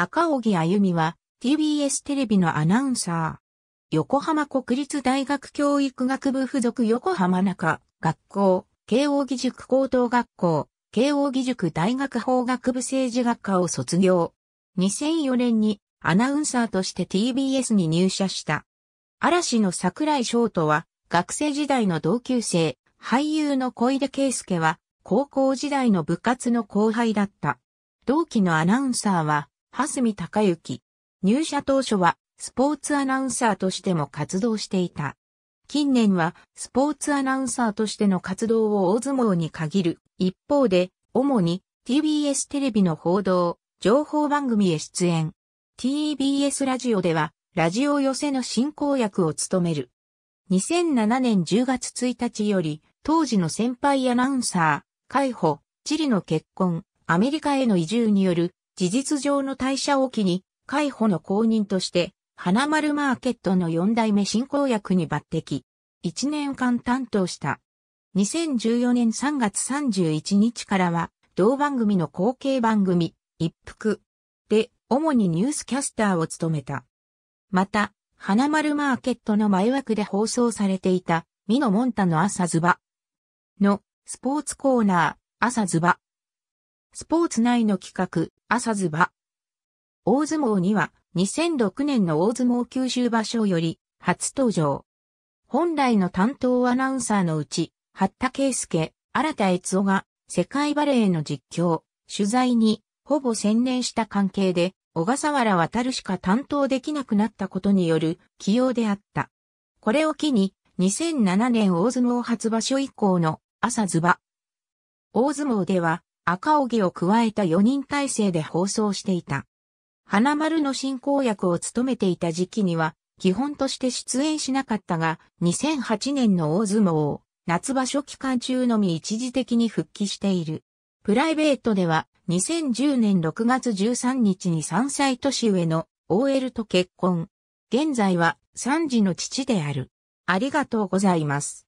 赤荻歩美は TBS テレビのアナウンサー。横浜国立大学教育学部附属横浜中学校、慶応義塾高等学校、慶応義塾大学法学部政治学科を卒業。2004年にアナウンサーとして TBS に入社した。嵐の桜井翔とは学生時代の同級生、俳優の小出圭介は高校時代の部活の後輩だった。同期のアナウンサーは蓮見隆之。入社当初はスポーツアナウンサーとしても活動していた。近年はスポーツアナウンサーとしての活動を大相撲に限る一方で、主に TBS テレビの報道、情報番組へ出演。TBS ラジオでは、ラジオ寄せの進行役を務める。2007年10月1日より、当時の先輩アナウンサー、海保、チリの結婚、アメリカへの移住による事実上の退社を機に、海保の公認として、花丸マーケットの4代目進行役に抜擢。1年間担当した。2014年3月31日からは、同番組の後継番組、一服で、主にニュースキャスターを務めた。また、花丸マーケットの前枠で放送されていた、美濃モンタの朝ズバのスポーツコーナー、朝ズバスポーツ内の企画、朝ズバ。大相撲には、2006年の大相撲九州場所より、初登場。本来の担当アナウンサーのうち、八田圭介、新田悦夫が、世界バレーの実況、取材に、ほぼ専念した関係で、小笠原渡るしか担当できなくなったことによる起用であった。これを機に、2007年大相撲初場所以降の朝ズバ。大相撲では、赤荻を加えた4人体制で放送していた。花丸の進行役を務めていた時期には、基本として出演しなかったが、2008年の大相撲を、夏場所期間中のみ一時的に復帰している。プライベートでは、2010年6月13日に3歳年上の OL と結婚。現在は3児の父である。ありがとうございます。